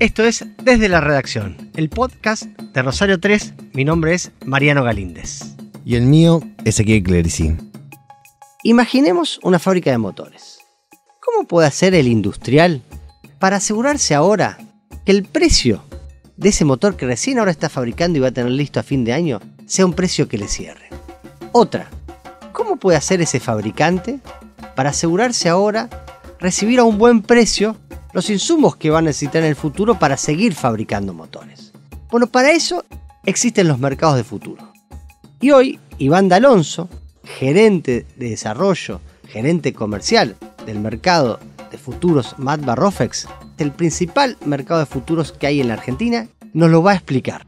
Esto es Desde la Redacción, el podcast de Rosario 3. Mi nombre es Mariano Galíndez. Y el mío, es Ezequiel Clerici. Imaginemos una fábrica de motores. ¿Cómo puede hacer el industrial para asegurarse ahora que el precio de ese motor que recién ahora está fabricando y va a tener listo a fin de año sea un precio que le cierre? Otra, ¿cómo puede hacer ese fabricante para asegurarse ahora recibir a un buen precio los insumos que va a necesitar en el futuro para seguir fabricando motores. Bueno, para eso existen los mercados de futuro. Y hoy, Iván D'Alonso, gerente de desarrollo, gerente comercial del mercado de futuros Matt Rofex, el principal mercado de futuros que hay en la Argentina, nos lo va a explicar.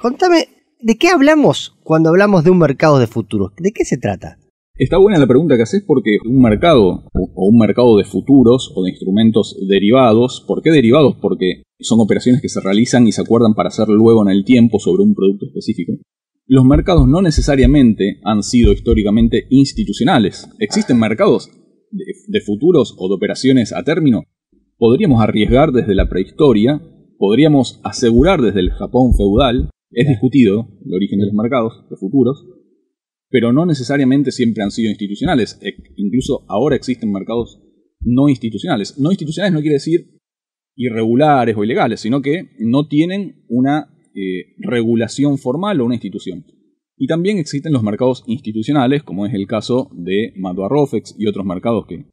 Contame ¿De qué hablamos cuando hablamos de un mercado de futuros? ¿De qué se trata? Está buena la pregunta que haces porque un mercado o un mercado de futuros o de instrumentos derivados, ¿por qué derivados? Porque son operaciones que se realizan y se acuerdan para hacer luego en el tiempo sobre un producto específico. Los mercados no necesariamente han sido históricamente institucionales. Existen mercados de, de futuros o de operaciones a término. Podríamos arriesgar desde la prehistoria, podríamos asegurar desde el Japón feudal, es discutido el origen de los mercados, los futuros, pero no necesariamente siempre han sido institucionales. E, incluso ahora existen mercados no institucionales. No institucionales no quiere decir irregulares o ilegales, sino que no tienen una eh, regulación formal o una institución. Y también existen los mercados institucionales, como es el caso de Rofex y otros mercados que...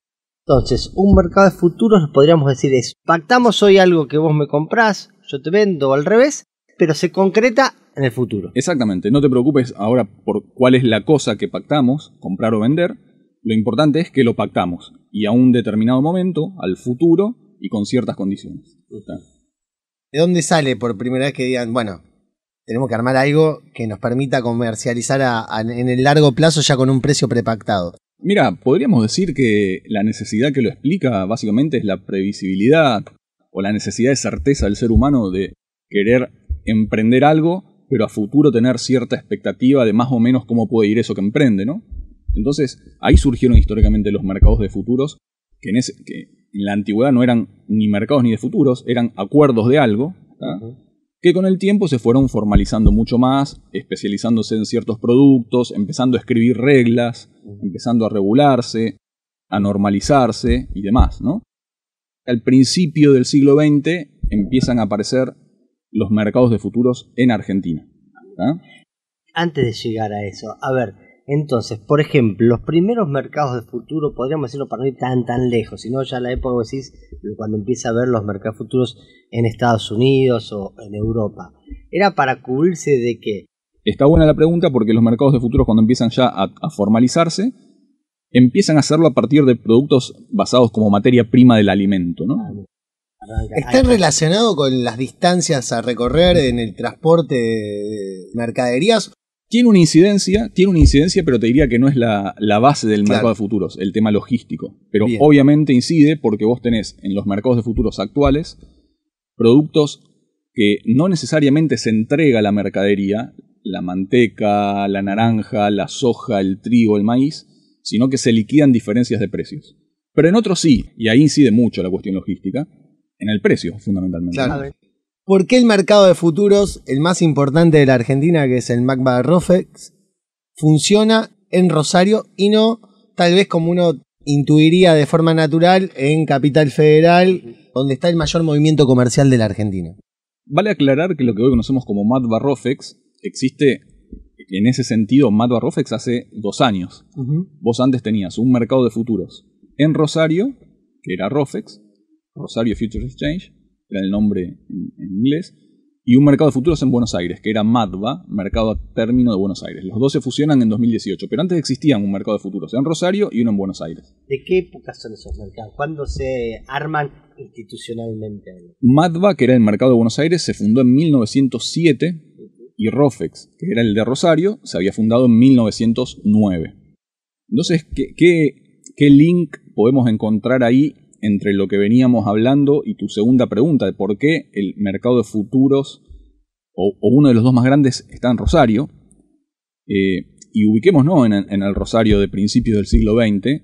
Entonces, un mercado de futuros podríamos decir es, pactamos hoy algo que vos me comprás, yo te vendo al revés, pero se concreta en el futuro. Exactamente, no te preocupes ahora por cuál es la cosa que pactamos, comprar o vender, lo importante es que lo pactamos y a un determinado momento, al futuro y con ciertas condiciones. ¿De dónde sale por primera vez que digan, bueno, tenemos que armar algo que nos permita comercializar en el largo plazo ya con un precio prepactado? Mira, podríamos decir que la necesidad que lo explica básicamente es la previsibilidad o la necesidad de certeza del ser humano de querer emprender algo, pero a futuro tener cierta expectativa de más o menos cómo puede ir eso que emprende, ¿no? Entonces, ahí surgieron históricamente los mercados de futuros, que en, la antigüedad no eran ni mercados ni de futuros, eran acuerdos de algo, que con el tiempo se fueron formalizando mucho más, especializándose en ciertos productos, empezando a escribir reglas, empezando a regularse, a normalizarse y demás, ¿no? Al principio del siglo XX empiezan a aparecer los mercados de futuros en Argentina. Antes de llegar a eso, a ver, entonces, por ejemplo, los primeros mercados de futuro, podríamos decirlo para no ir tan tan lejos, sino ya la época, decís, cuando empieza a ver los mercados futuros en Estados Unidos o en Europa, ¿era para cubrirse de qué? Está buena la pregunta porque los mercados de futuros cuando empiezan ya a, formalizarse, empiezan a hacerlo a partir de productos basados como materia prima del alimento, ¿no? Ah, ¿Está relacionado con las distancias a recorrer en el transporte de mercaderías? Tiene una incidencia, tiene una incidencia, pero te diría que no es la, base del mercado de futuros, el tema logístico. Pero obviamente incide porque vos tenés en los mercados de futuros actuales productos que no necesariamente se entrega a la mercadería, la manteca, la naranja, la soja, el trigo, el maíz, sino que se liquidan diferencias de precios. Pero en otros sí, y ahí incide mucho la cuestión logística en el precio, fundamentalmente. ¿Por qué el mercado de futuros, el más importante de la Argentina, que es el MACBA Rofex, funciona en Rosario y no tal vez como uno intuiría de forma natural en Capital Federal, donde está el mayor movimiento comercial de la Argentina? Vale aclarar que lo que hoy conocemos como MACBA Rofex existe en ese sentido MACBA Rofex hace dos años. Vos antes tenías un mercado de futuros en Rosario, que era Rofex, Rosario Futures Exchange, era el nombre en, inglés, y un mercado de futuros en Buenos Aires, que era MADVA, Mercado a Término de Buenos Aires. Los dos se fusionan en 2018, pero antes existían un mercado de futuros en Rosario y uno en Buenos Aires. ¿De qué época son esos mercados? ¿Cuándo se arman institucionalmente? MADVA, que era el mercado de Buenos Aires, se fundó en 1907 y ROFEX, que era el de Rosario, se había fundado en 1909. Entonces, qué, qué link podemos encontrar ahí entre lo que veníamos hablando y tu segunda pregunta de por qué el mercado de futuros o, uno de los dos más grandes está en Rosario. Eh, y ubiquémonos en, el Rosario de principios del siglo XX,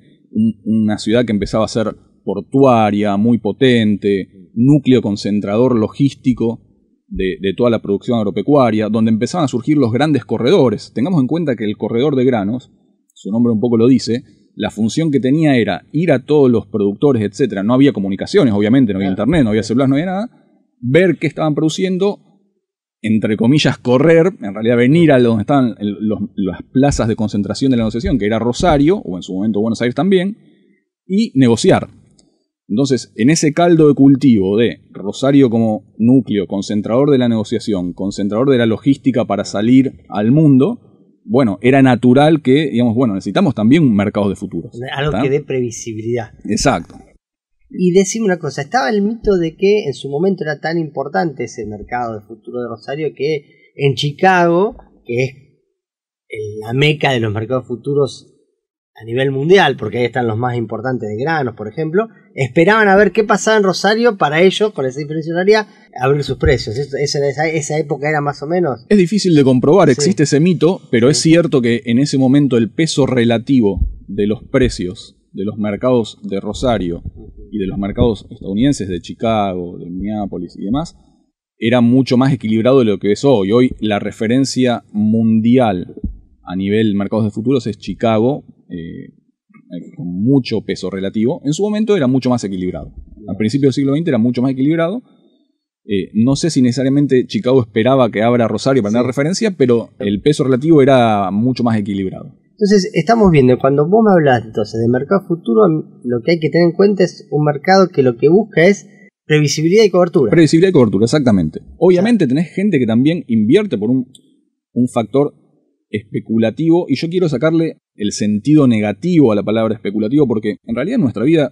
una ciudad que empezaba a ser portuaria, muy potente, núcleo concentrador logístico de, de, toda la producción agropecuaria, donde empezaban a surgir los grandes corredores. Tengamos en cuenta que el corredor de granos, su nombre un poco lo dice, la función que tenía era ir a todos los productores, etc. No había comunicaciones, obviamente, no había internet, no había celulares, no había nada. Ver qué estaban produciendo, entre comillas, correr, en realidad venir a donde estaban las plazas de concentración de la negociación, que era Rosario, o en su momento Buenos Aires también, y negociar. Entonces, en ese caldo de cultivo de Rosario como núcleo, concentrador de la negociación, concentrador de la logística para salir al mundo, bueno, era natural que, digamos, bueno, necesitamos también un mercado de futuros. Algo que dé previsibilidad. Exacto. Y decime una cosa, estaba el mito de que en su momento era tan importante ese mercado de futuro de Rosario que en Chicago, que es la meca de los mercados futuros a nivel mundial, porque ahí están los más importantes de granos, por ejemplo, esperaban a ver qué pasaba en Rosario para ellos, con esa diferencia abrir sus precios. Esa, época era más o menos. Es difícil de comprobar, existe ese mito, pero es cierto que en ese momento el peso relativo de los precios de los mercados de Rosario y de los mercados estadounidenses de Chicago, de Minneapolis y demás, era mucho más equilibrado de lo que es hoy. Hoy la referencia mundial a nivel mercados de futuros es Chicago eh, con mucho peso relativo, en su momento era mucho más equilibrado. Al principio del siglo XX era mucho más equilibrado. Eh, no sé si necesariamente Chicago esperaba que abra Rosario para dar referencia, pero el peso relativo era mucho más equilibrado. Entonces, estamos viendo, cuando vos me hablas entonces de mercado futuro, lo que hay que tener en cuenta es un mercado que lo que busca es previsibilidad y cobertura. Previsibilidad y cobertura, exactamente. Obviamente tenés gente que también invierte por un factor especulativo y yo quiero sacarle el sentido negativo a la palabra especulativo porque en realidad en nuestra vida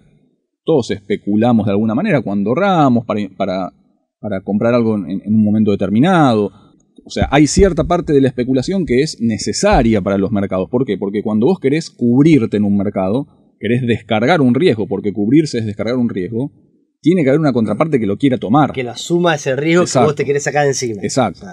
todos especulamos de alguna manera cuando ahorramos para, para, comprar algo en, un momento determinado. O sea, hay cierta parte de la especulación que es necesaria para los mercados. ¿Por qué? Porque cuando vos querés cubrirte en un mercado, querés descargar un riesgo, porque cubrirse es descargar un riesgo, tiene que haber una contraparte que lo quiera tomar. Que la suma es ese riesgo que vos te querés sacar encima. Exacto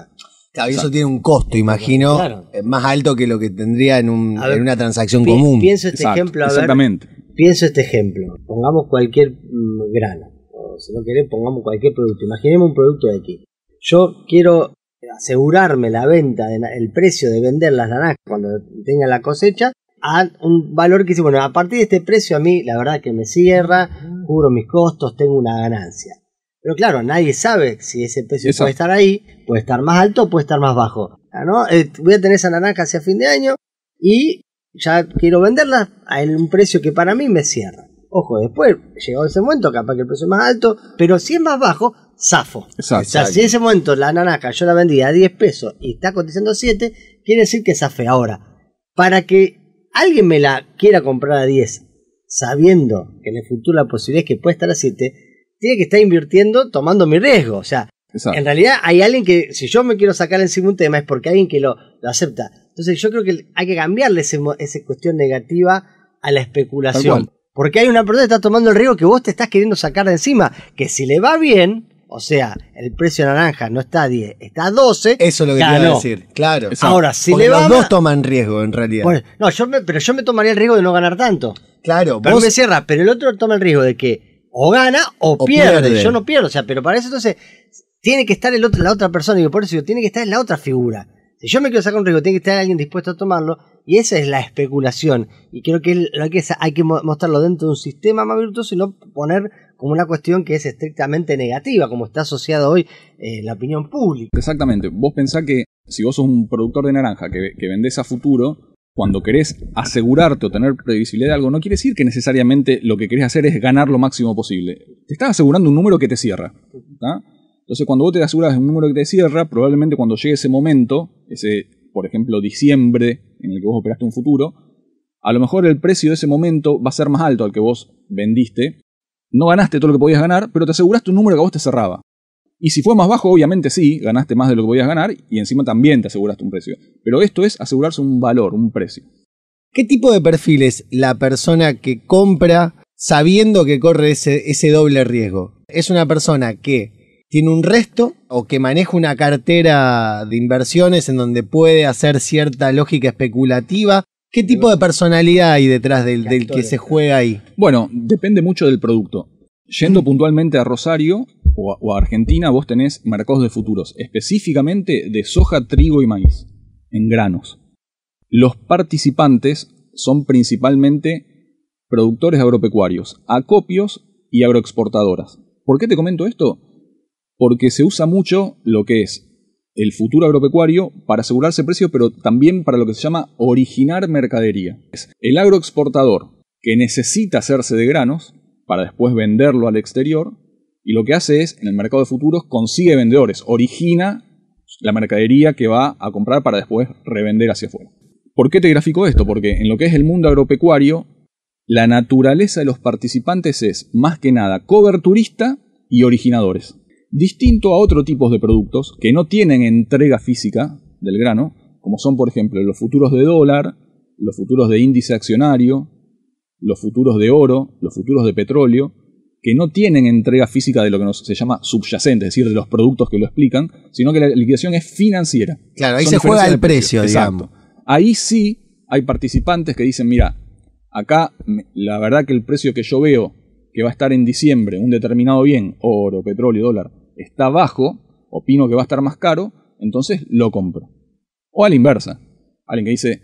eso tiene un costo, imagino, eh, más alto que lo que tendría en, una transacción común. Pienso este ejemplo, exactamente. pienso este ejemplo. Pongamos cualquier mm, grano, o si no querés, pongamos cualquier producto. Imaginemos un producto de aquí. Yo quiero asegurarme la venta, el precio de vender las naranjas cuando tenga la cosecha, a un valor que dice, bueno, a partir de este precio a mí la verdad que me cierra, cubro mis costos, tengo una ganancia. Pero claro, nadie sabe si ese precio puede estar ahí, puede estar más alto, puede estar más bajo. Ah, ¿no? Eh, voy a tener esa naranja hacia fin de año y ya quiero venderla a un precio que para mí me cierra. Ojo, después llegó ese momento, capaz que el precio es más alto, pero si es más bajo, zafo. O sea, si en ese momento la naranja yo la vendí a 10 pesos y está cotizando 7, quiere decir que zafé. Ahora, para que alguien me la quiera comprar a 10, sabiendo que en el futuro la posibilidad es que puede estar a 7, tiene que estar invirtiendo tomando mi riesgo. O sea, en realidad hay alguien que, si yo me quiero sacar encima un tema, es porque hay alguien que lo, acepta. Entonces yo creo que hay que cambiarle esa cuestión negativa a la especulación. Porque hay una persona que está tomando el riesgo que vos te estás queriendo sacar de encima. Que si le va bien, o sea, el precio de naranja no está a 10, está a 12. Eso es lo que quiero decir, claro. Ahora, si le va. Los dos toman riesgo, en realidad. no, yo pero yo me tomaría el riesgo de no ganar tanto. Claro, vos. me cierra, pero el otro toma el riesgo de que o gana o, pierde. Yo no pierdo, o sea, pero para eso entonces tiene que estar el otro, la otra persona, y por eso digo, tiene que estar la otra figura. Si yo me quiero sacar un riesgo, tiene que estar alguien dispuesto a tomarlo, y esa es la especulación. Y creo que lo que hay que mostrarlo dentro de un sistema más virtuoso y no poner como una cuestión que es estrictamente negativa, como está asociado hoy eh, la opinión pública. Exactamente, vos pensás que si vos sos un productor de naranja que, que vendés a futuro, cuando querés asegurarte o tener previsibilidad de algo, no quiere decir que necesariamente lo que querés hacer es ganar lo máximo posible. Te estás asegurando un número que te cierra. Entonces, cuando vos te aseguras un número que te cierra, probablemente cuando llegue ese momento, ese, por ejemplo, diciembre en el que vos operaste un futuro, a lo mejor el precio de ese momento va a ser más alto al que vos vendiste. No ganaste todo lo que podías ganar, pero te aseguraste un número que a vos te cerraba. Y si fue más bajo, obviamente sí, ganaste más de lo que podías ganar y encima también te aseguraste un precio. Pero esto es asegurarse un valor, un precio. ¿Qué tipo de perfil es la persona que compra sabiendo que corre ese, doble riesgo? Es una persona que tiene un resto o que maneja una cartera de inversiones en donde puede hacer cierta lógica especulativa, ¿Qué tipo de personalidad hay detrás del, que se juega ahí? Bueno, depende mucho del producto. Yendo mm. puntualmente a Rosario, o Argentina, vos tenés mercados de futuros, específicamente de soja, trigo y maíz, en granos. Los participantes son principalmente productores agropecuarios, acopios y agroexportadoras. ¿Por qué te comento esto? Porque se usa mucho lo que es el futuro agropecuario para asegurarse precio, pero también para lo que se llama originar mercadería. El agroexportador que necesita hacerse de granos para después venderlo al exterior, y lo que hace es, en el mercado de futuros, consigue vendedores, origina la mercadería que va a comprar para después revender hacia afuera. ¿Por qué te grafico esto? Porque en lo que es el mundo agropecuario, la naturaleza de los participantes es, más que nada, coberturista y originadores. Distinto a otro tipo de productos que no tienen entrega física del grano, como son, por ejemplo, los futuros de dólar, los futuros de índice accionario, los futuros de oro, los futuros de petróleo, que no tienen entrega física de lo que se llama subyacente, es decir, de los productos que lo explican, sino que la liquidación es financiera. Claro, ahí se juega el precio, digamos. Ahí sí hay participantes que dicen, mira, acá la verdad que el precio que yo veo que va a estar en diciembre, un determinado bien, oro, petróleo, dólar, está bajo, opino que va a estar más caro, entonces lo compro. O a la inversa, alguien que dice,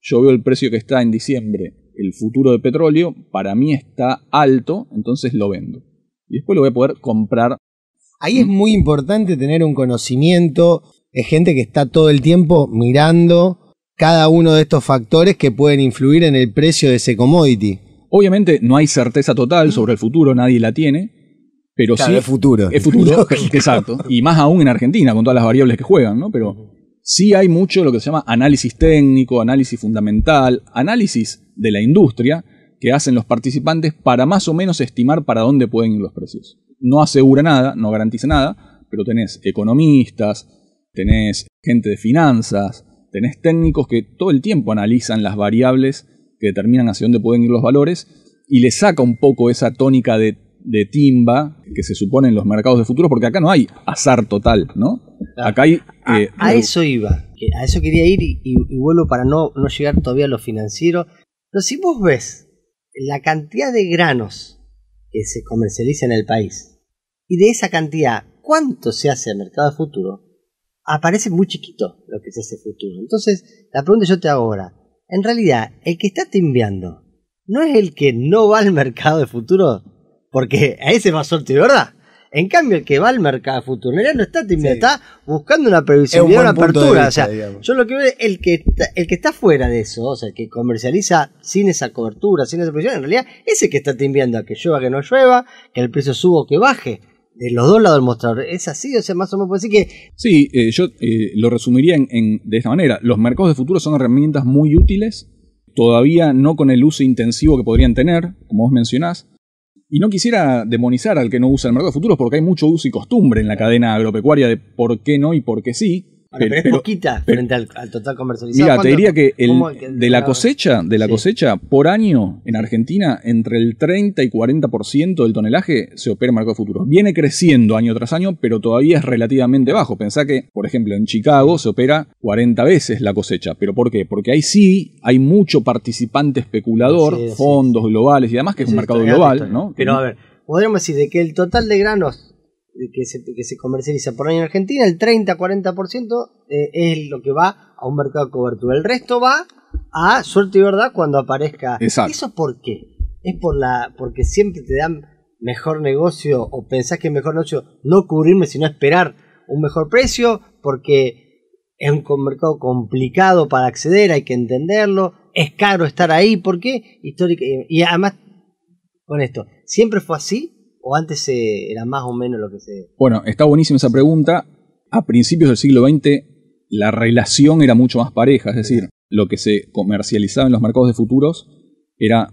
yo veo el precio que está en diciembre el futuro de petróleo para mí está alto, entonces lo vendo. Y después lo voy a poder comprar. Ahí es muy importante tener un conocimiento. de gente que está todo el tiempo mirando cada uno de estos factores que pueden influir en el precio de ese commodity. Obviamente no hay certeza total sobre el futuro, nadie la tiene, pero sí. Es futuro. Es futuro, exacto. Y más aún en Argentina, con todas las variables que juegan, ¿no? Pero sí hay mucho lo que se llama análisis técnico, análisis fundamental, análisis de la industria que hacen los participantes para más o menos estimar para dónde pueden ir los precios. No asegura nada, no garantiza nada, pero tenés economistas, tenés gente de finanzas, tenés técnicos que todo el tiempo analizan las variables que determinan hacia dónde pueden ir los valores y le saca un poco esa tónica de, de timba que se supone en los mercados de futuro, porque acá no hay azar total, ¿no? Ah, acá eh, a, eso iba, a eso quería ir y, vuelvo para no, no, llegar todavía a lo financiero. Pero si vos ves la cantidad de granos que se comercializa en el país y de esa cantidad, ¿cuánto se hace al mercado de futuro? Aparece muy chiquito lo que es ese futuro. Entonces, la pregunta yo te hago ahora. En realidad, el que está enviando no es el que no va al mercado de futuro, porque a ese va suerte, ¿verdad? En cambio, el que va al mercado no está, realidad no está buscando una previsibilidad, una apertura. o sea, yo lo que veo el que, está, el que está fuera de eso, o sea, el que comercializa sin esa cobertura, sin esa previsión, en realidad ese que está timbiando a que llueva, que no llueva, que el precio suba o que baje de los dos lados del mostrador. ¿Es así? O sea, más o menos puede decir que... Sí, eh, yo eh, lo resumiría en, de esta manera. Los mercados de futuro son herramientas muy útiles, todavía no con el uso intensivo que podrían tener, como vos mencionás, y no quisiera demonizar al que no usa el mercado de futuros porque hay mucho uso y costumbre en la cadena agropecuaria de por qué no y por qué sí, pero, es poquita frente al, total comercializado. Mira, te diría que, el, de la cosecha, de la cosecha por año en Argentina, entre el 30 y 40% del tonelaje se opera en mercado futuro. Viene creciendo año tras año, pero todavía es relativamente bajo. Pensá que, por ejemplo, en Chicago se opera 40 veces la cosecha. ¿Pero por qué? Porque ahí sí hay mucho participante especulador, fondos globales y demás, que es, un mercado global, Pero a ver, podríamos decir de que el total de granos que se, que se comercializa por ahí en Argentina, el 30-40% eh, es lo que va a un mercado de cobertura. El resto va a suerte y verdad cuando aparezca. Exacto. ¿Eso por qué? Es por la porque siempre te dan mejor negocio o pensás que es mejor negocio no cubrirme sino esperar un mejor precio porque es un mercado complicado para acceder, hay que entenderlo, es caro estar ahí, ¿por qué? Histórica, y además, con esto, siempre fue así o antes eh, era más o menos lo que se... Bueno, está buenísima esa pregunta. A principios del siglo XX la relación era mucho más pareja, es decir, lo que se comercializaba en los mercados de futuros era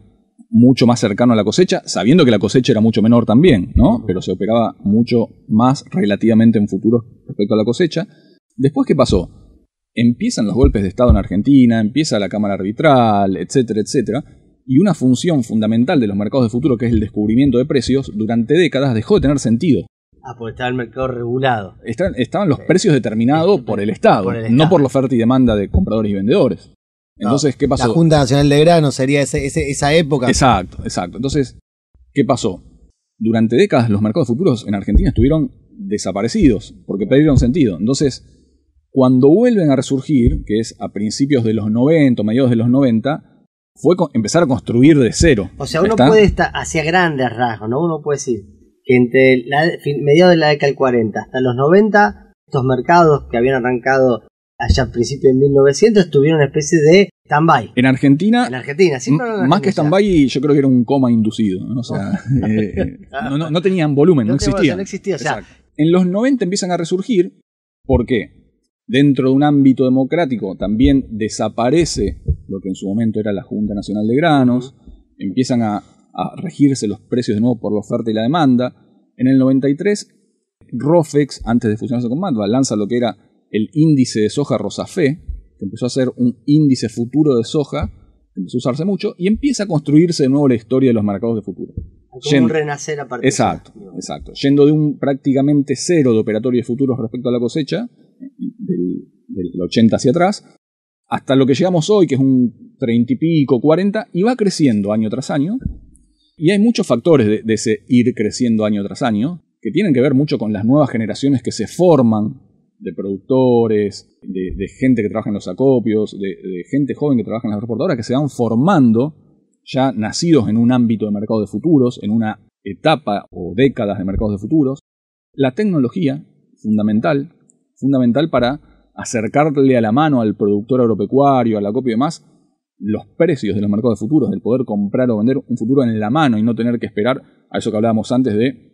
mucho más cercano a la cosecha, sabiendo que la cosecha era mucho menor también, ¿no? Pero se operaba mucho más relativamente en futuros respecto a la cosecha. Después, ¿qué pasó? Empiezan los golpes de Estado en Argentina, empieza la Cámara Arbitral, etcétera, etcétera y una función fundamental de los mercados de futuro, que es el descubrimiento de precios, durante décadas dejó de tener sentido. Ah, porque estaba el mercado regulado. estaban los precios determinados por el, Estado, no por la oferta y demanda de compradores y vendedores. Entonces, ¿qué pasó? La Junta Nacional de Grano sería esa época. Exacto, exacto. Entonces, ¿qué pasó? Durante décadas los mercados de futuros en Argentina estuvieron desaparecidos porque perdieron sentido. Entonces, cuando vuelven a resurgir, que es a principios de los 90, mediados de los 90, fue empezar a construir de cero. O sea, uno puede estar hacia grandes rasgos, ¿no? Uno puede decir que entre la, mediados de la década del 40 hasta los 90, estos mercados que habían arrancado allá a principios de 1900 tuvieron una especie de stand-by. En Argentina. En Argentina, Más que stand-by, yo creo que era un coma inducido. no, eh, tenían volumen, no, existían. En los 90 empiezan a resurgir. ¿Por qué? dentro de un ámbito democrático también desaparece lo que en su momento era la Junta Nacional de Granos, empiezan a, regirse los precios de nuevo por la oferta y la demanda. En el 93, Rofex, antes de fusionarse con Matva, lanza lo que era el índice de soja rosafé, que empezó a ser un índice futuro de soja, que empezó a usarse mucho, y empieza a construirse de nuevo la historia de los mercados de futuro. Como un renacer a partir Exacto, exacto. Yendo de un prácticamente cero de operatorios futuros respecto a la cosecha, el 80 hacia atrás, hasta lo que llegamos hoy, que es un 30 y pico, 40, y va creciendo año tras año. Y hay muchos factores de, ese ir creciendo año tras año, que tienen que ver mucho con las nuevas generaciones que se forman de productores, de, gente que trabaja en los acopios, de, gente joven que trabaja en las reportadoras, que se van formando, ya nacidos en un ámbito de mercado de futuros, en una etapa o décadas de mercados de futuros. La tecnología, fundamental, fundamental para acercarle a la mano al productor agropecuario, a la copia y demás, los precios de los mercados de futuros, del poder comprar o vender un futuro en la mano y no tener que esperar a eso que hablábamos antes de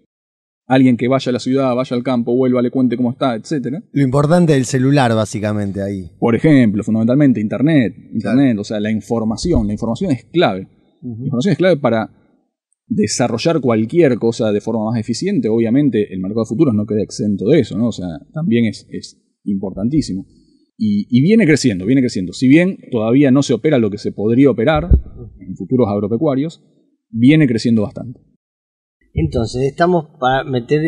alguien que vaya a la ciudad, vaya al campo, vuelva, le cuente cómo está, etc. Lo importante del celular, básicamente, ahí. Por ejemplo, fundamentalmente, internet, internet, o sea, la información. La información es clave. La información es clave para desarrollar cualquier cosa de forma más eficiente. Obviamente, el mercado de futuros no queda exento de eso, ¿no? O sea, también es importantísimo. Y, viene creciendo, viene creciendo. Si bien todavía no se opera lo que se podría operar en futuros agropecuarios, viene creciendo bastante. Entonces, estamos para meter,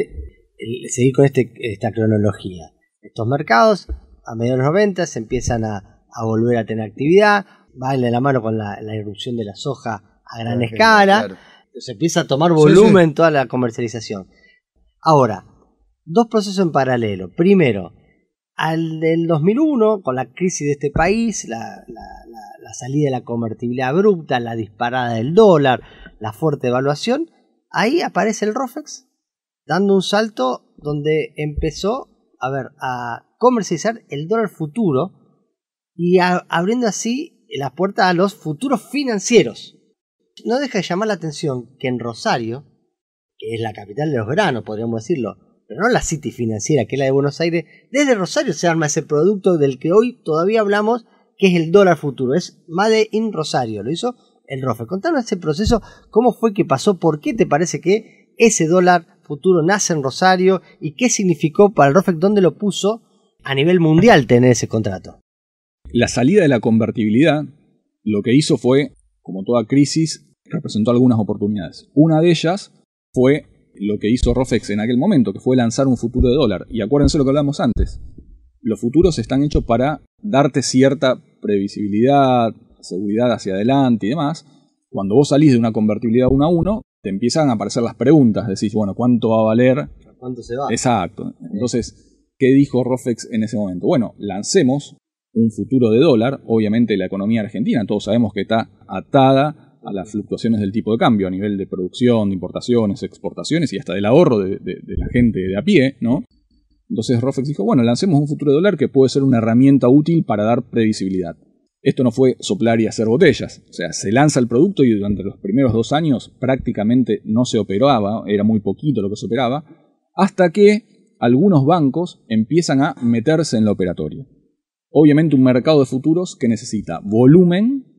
seguir con este, esta cronología. Estos mercados, a mediados de los 90, se empiezan a, volver a tener actividad, va de la mano con la, la irrupción de la soja a gran escala, se empieza a tomar volumen toda la comercialización. Ahora, dos procesos en paralelo. Primero, al del 2001, con la crisis de este país, la, salida de la convertibilidad abrupta, la disparada del dólar, la fuerte evaluación, ahí aparece el ROFEX dando un salto donde empezó a, ver, a comercializar el dólar futuro y abriendo así las puertas a los futuros financieros. No deja de llamar la atención que en Rosario, que es la capital de los granos, podríamos decirlo, pero no la City financiera, que es la de Buenos Aires, desde Rosario se arma ese producto del que hoy todavía hablamos, que es el dólar futuro, es Made in Rosario, lo hizo el Rofe. Contanos ese proceso, cómo fue que pasó, por qué te parece que ese dólar futuro nace en Rosario y qué significó para el Rofec, dónde lo puso a nivel mundial tener ese contrato. La salida de la convertibilidad lo que hizo fue, como toda crisis, representó algunas oportunidades. Una de ellas fue lo que hizo Rofex en aquel momento, que fue lanzar un futuro de dólar. Y acuérdense lo que hablamos antes. Los futuros están hechos para darte cierta previsibilidad, seguridad hacia adelante y demás. Cuando vos salís de una convertibilidad 1 a 1, te empiezan a aparecer las preguntas. Decís, bueno, ¿cuánto va a valer? ¿Cuánto se va? Exacto. Entonces, ¿qué dijo Rofex en ese momento? Bueno, lancemos un futuro de dólar. Obviamente la economía argentina, todos sabemos que está atada a las fluctuaciones del tipo de cambio a nivel de producción, de importaciones, exportaciones y hasta del ahorro de, la gente de a pie, ¿no? Entonces Rofex dijo, bueno, lancemos un futuro de dólar que puede ser una herramienta útil para dar previsibilidad. Esto no fue soplar y hacer botellas, o sea, se lanza el producto y durante los primeros dos años prácticamente no se operaba, era muy poquito lo que se operaba, hasta que algunos bancos empiezan a meterse en la operatoria. Obviamente un mercado de futuros que necesita volumen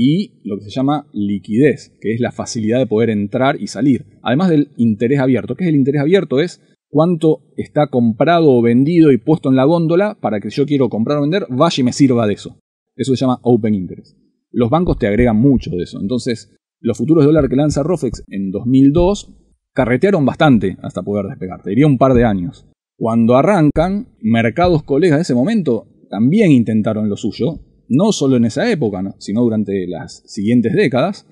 y lo que se llama liquidez, que es la facilidad de poder entrar y salir, además del interés abierto. ¿Qué es el interés abierto? Es cuánto está comprado o vendido y puesto en la góndola para que yo quiero comprar o vender, vaya y me sirva de eso. Eso se llama open interest. Los bancos te agregan mucho de eso. Entonces, los futuros de dólar que lanza Rofex en 2002 carretearon bastante hasta poder despegar. Te diría un par de años. Cuando arrancan, mercados colegas de ese momento también intentaron lo suyo, no solo en esa época, sino durante las siguientes décadas.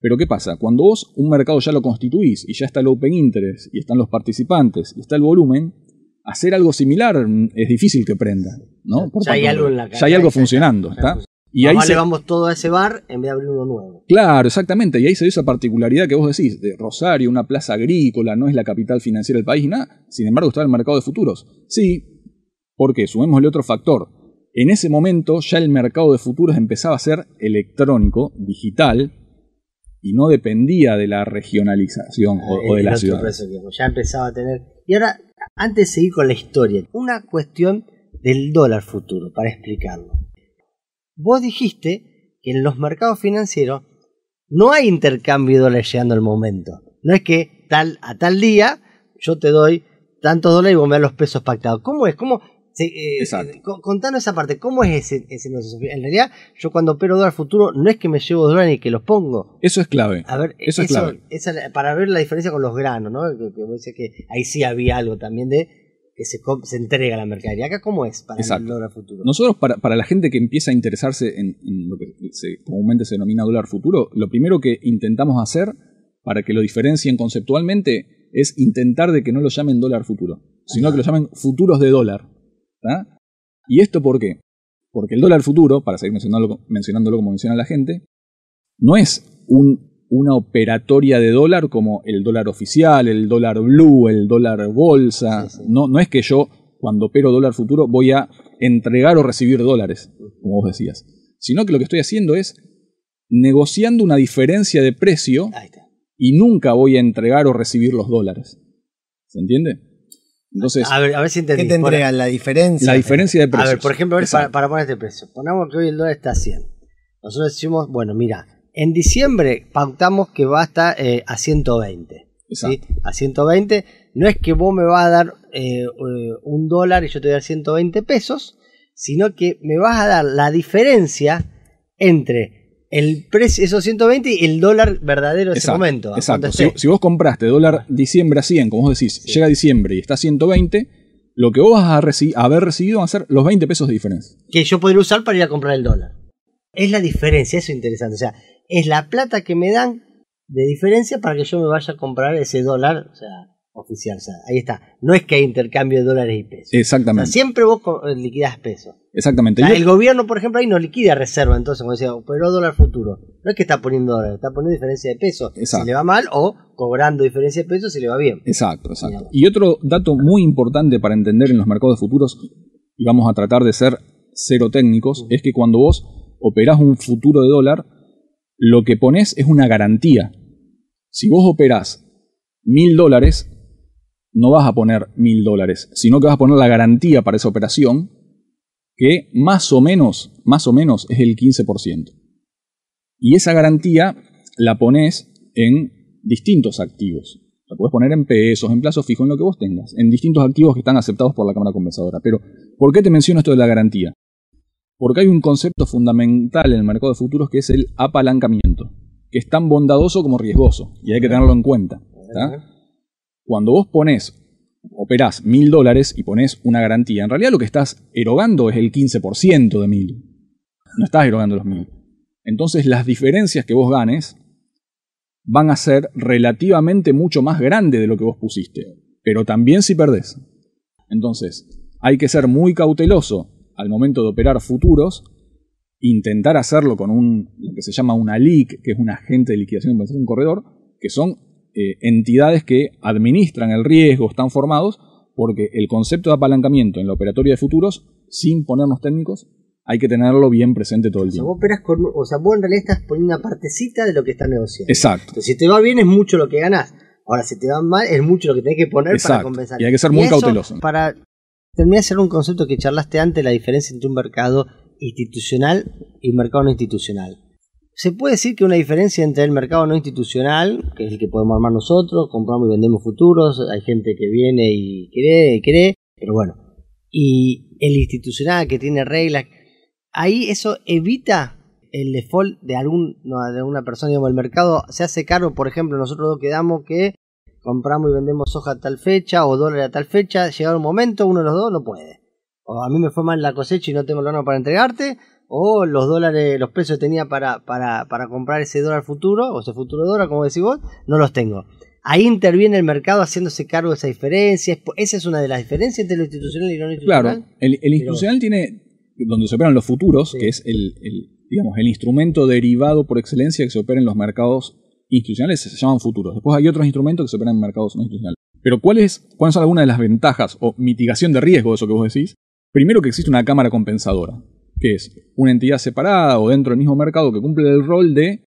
Pero ¿qué pasa? Cuando vos un mercado ya lo constituís y ya está el open interest y están los participantes y está el volumen, hacer algo similar es difícil que prenda, ¿no? ya, hay algo ya hay algo funcionando, ¿está? Y ahí se... vamos todo a ese bar en vez de abrir uno nuevo. Claro, exactamente. Y ahí se dio esa particularidad que vos decís, de Rosario, una plaza agrícola, no es la capital financiera del país, nada. Sin embargo, está el mercado de futuros. Sí, porque el otro factor. En ese momento ya el mercado de futuros empezaba a ser electrónico, digital, y no dependía de la regionalización o, de la eh, ciudad. Ya empezaba a tener... Y ahora, antes de seguir con la historia, una cuestión del dólar futuro, para explicarlo. Vos dijiste que en los mercados financieros no hay intercambio de dólares llegando al momento. No es que tal, a tal día yo te doy tantos dólares y vos me das los pesos pactados. ¿Cómo es? ¿Cómo, Sí, eh, eh, contanos esa parte, ¿cómo es ese, En realidad, yo cuando opero dólar futuro, no es que me llevo dólar y que los pongo. Eso es clave. A ver, eso, es clave. para ver la diferencia con los granos, ¿no? Que, que ahí sí había algo también de que se, se entrega la mercadería. ¿Acá cómo es para el dólar futuro? Nosotros, para, la gente que empieza a interesarse en, lo que se, comúnmente se denomina dólar futuro, lo primero que intentamos hacer para que lo diferencien conceptualmente es intentar de que no lo llamen dólar futuro, sino que lo llamen futuros de dólar. ¿Y esto por qué? Porque el dólar futuro, para seguir mencionándolo, como menciona la gente, no es una operatoria de dólar como el dólar oficial, el dólar blue, el dólar bolsa. No, no es que yo, cuando opero dólar futuro, voy a entregar o recibir dólares, como vos decías. Sino que lo que estoy haciendo es negociando una diferencia de precio y nunca voy a entregar o recibir los dólares. ¿Se entiende? Entonces, a ver, a ver si entendí. ¿qué la diferencia? La diferencia de precios. A ver, por ejemplo, para, poner este precio. Ponemos que hoy el dólar está a 100. Nosotros decimos, bueno, mira, en diciembre pautamos que va a estar eh, a 120. A 120. No es que vos me vas a dar eh, eh, un dólar y yo te voy a dar 120 pesos, sino que me vas a dar la diferencia entre el precio, esos 120 y el dólar verdadero en ese momento. Exacto. Si, vos compraste dólar diciembre a 100, como vos decís, llega diciembre y está 120, lo que vos vas a haber recibido van a ser los 20 pesos de diferencia. Que yo podría usar para ir a comprar el dólar. Es la diferencia, eso es interesante. O sea, es la plata que me dan de diferencia para que yo me vaya a comprar ese dólar. O sea, oficial. ahí está. No es que hay intercambio de dólares y pesos. Exactamente. siempre vos eh, liquidás pesos. Exactamente. el gobierno, por ejemplo, ahí no liquida reserva, entonces, como decía, operó dólar futuro. No es que está poniendo dólares, está poniendo diferencia de pesos. Si le va mal o cobrando diferencia de pesos si le va bien. Exacto, exacto. Y otro dato muy importante para entender en los mercados futuros, y vamos a tratar de ser cero técnicos, es que cuando vos operás un futuro de dólar, lo que pones es una garantía. Si vos operás mil dólares, no vas a poner mil dólares, sino que vas a poner la garantía para esa operación, que más o menos, más o menos es el 15%. Y esa garantía la pones en distintos activos. La puedes poner en pesos, en plazos fijo, en lo que vos tengas, en distintos activos que están aceptados por la Cámara Compensadora. Pero, ¿por qué te menciono esto de la garantía? Porque hay un concepto fundamental en el mercado de futuros que es el apalancamiento, que es tan bondadoso como riesgoso, y hay que tenerlo en cuenta cuando vos pones, operás mil dólares y pones una garantía, en realidad lo que estás erogando es el 15% de mil. No estás erogando los mil. Entonces las diferencias que vos ganes van a ser relativamente mucho más grandes de lo que vos pusiste. Pero también si perdés. Entonces, hay que ser muy cauteloso al momento de operar futuros, intentar hacerlo con un, lo que se llama una leak, que es un agente de liquidación un corredor, que son eh, entidades que administran el riesgo están formados porque el concepto de apalancamiento en la operatoria de futuros, sin ponernos técnicos, hay que tenerlo bien presente todo el día. o sea, vos en realidad estás poniendo una partecita de lo que estás negociando. Exacto. si te va bien es mucho lo que ganas. Ahora, si te va mal es mucho lo que tenés que poner para compensar. Y hay que ser muy cauteloso. Para terminar hacer un concepto que charlaste antes, la diferencia entre un mercado institucional y un mercado no institucional se puede decir que una diferencia entre el mercado no institucional, que es el que podemos armar nosotros, compramos y vendemos futuros, hay gente que viene y cree, cree, pero bueno, y el institucional que tiene reglas, ahí eso evita el default de, algún, de alguna persona, digamos, el mercado se hace caro, por ejemplo, nosotros dos quedamos que compramos y vendemos soja a tal fecha o dólares a tal fecha, llega un momento, uno de los dos no puede. O a mí me fue mal la cosecha y no tengo el mano para entregarte, o los dólares, los precios que tenía para, para, comprar ese dólar futuro, o ese futuro dólar, como decís vos, no los tengo. Ahí interviene el mercado haciéndose cargo de esa diferencia. Esa es una de las diferencias entre lo institucional y lo no institucional. Claro, el, institucional tiene, donde se operan los futuros, que es el, digamos, el instrumento derivado por excelencia que se opera en los mercados institucionales, se llaman futuros. Después hay otros instrumentos que se operan en mercados no institucionales. Pero ¿cuál es, ¿cuáles son algunas de las ventajas o mitigación de riesgo de eso que vos decís? Primero que existe una cámara compensadora que es una entidad separada o dentro del mismo mercado que cumple el rol de